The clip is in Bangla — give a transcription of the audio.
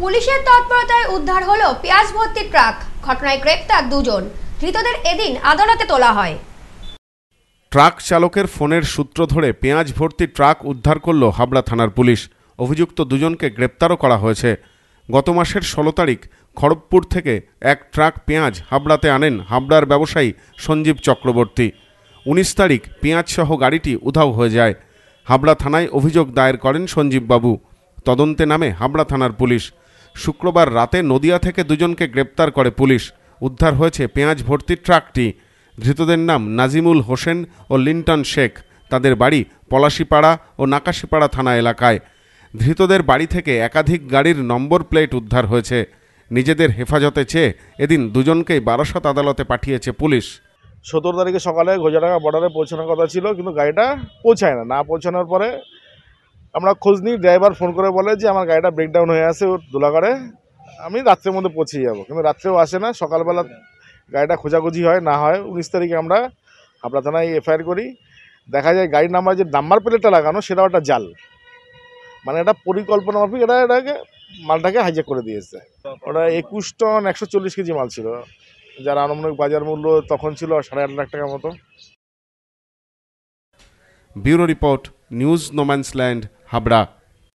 পুলিশের তৎপরতায় উদ্ধার হলো পেঁয়াজ ভর্তি ট্রাক ঘটনায় গ্রেপ্তার দুজন ধৃতদের এদিন আদালতে তোলা হয় ট্রাক চালকের ফোনের সূত্র ধরে পেঁয়াজ ভর্তি ট্রাক উদ্ধার করল হাবড়া থানার পুলিশ অভিযুক্ত দুজনকে গ্রেপ্তারও করা হয়েছে গত মাসের ষোলো তারিখ খড়গপুর থেকে এক ট্রাক পেঁয়াজ হাবড়াতে আনেন হাবড়ার ব্যবসায়ী সঞ্জীব চক্রবর্তী উনিশ তারিখ পেঁয়াজসহ গাড়িটি উধাও হয়ে যায় হাবড়া থানায় অভিযোগ দায়ের করেন সঞ্জীববাবু তদন্তে নামে হাবড়া থানার পুলিশ শুক্রবার রাতে নদিয়া থেকে দুজনকে গ্রেপ্তার করে পুলিশ উদ্ধার হয়েছে পেঁয়াজ ভর্তি ট্রাকটি ধৃতদের নাম নাজিমুল হোসেন ও লিন্টন শেখ তাদের বাড়ি পলাশিপাড়া ও নাকাশিপাড়া থানা এলাকায় ধৃতদের বাড়ি থেকে একাধিক গাড়ির নম্বর প্লেট উদ্ধার হয়েছে নিজেদের হেফাজতে চেয়ে এদিন দুজনকেই বারাসত আদালতে পাঠিয়েছে পুলিশ সতেরো তারিখে সকালে গোজারাঙ্গা বর্ডারে পৌঁছানোর কথা ছিল কিন্তু গাড়িটা পৌঁছায় না না পৌঁছানোর পরে আমরা খোঁজ নিই ড্রাইভার ফোন করে বলে যে আমার গাড়িটা ব্রেকডাউন হয়ে আছে ওর দোলাগড়ে আমি রাত্রের মধ্যে পৌঁছে যাব কিন্তু রাত্রেও আসে না সকালবেলা গাড়িটা খোঁজাখুঁজি হয় না হয় উনিশ তারিখে আমরা হাবড়া থানায় এফআইআর করি দেখা যায় গাড়ির নাম্বার যে নাম্বার প্লেটটা লাগানো সেটাও একটা জাল মানে এটা পরিকল্পনা মাফিক এটা এটাকে মালটাকে হাইজ্যাক করে দিয়েছে ওটা একুশ টন একশো চল্লিশ কেজি মাল ছিল যার আনুমানিক বাজার মূল্য তখন ছিল সাড়ে আট লাখ টাকার মতো bureau report news no man's land Abraço.